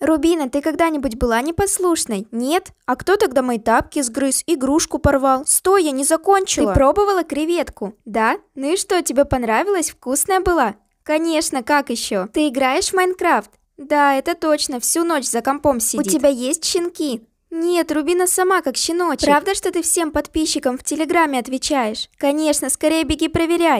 Рубина, ты когда-нибудь была непослушной? Нет? А кто тогда мои тапки сгрыз, игрушку порвал? Стой, я не закончила. Ты пробовала креветку? Да? Ну и что, тебе понравилось? Вкусная была? Конечно, как еще? Ты играешь в Майнкрафт? Да, это точно, всю ночь за компом сидит. У тебя есть щенки? Нет, Рубина сама как щеночек. Правда, что ты всем подписчикам в Телеграме отвечаешь? Конечно, скорее беги проверяй.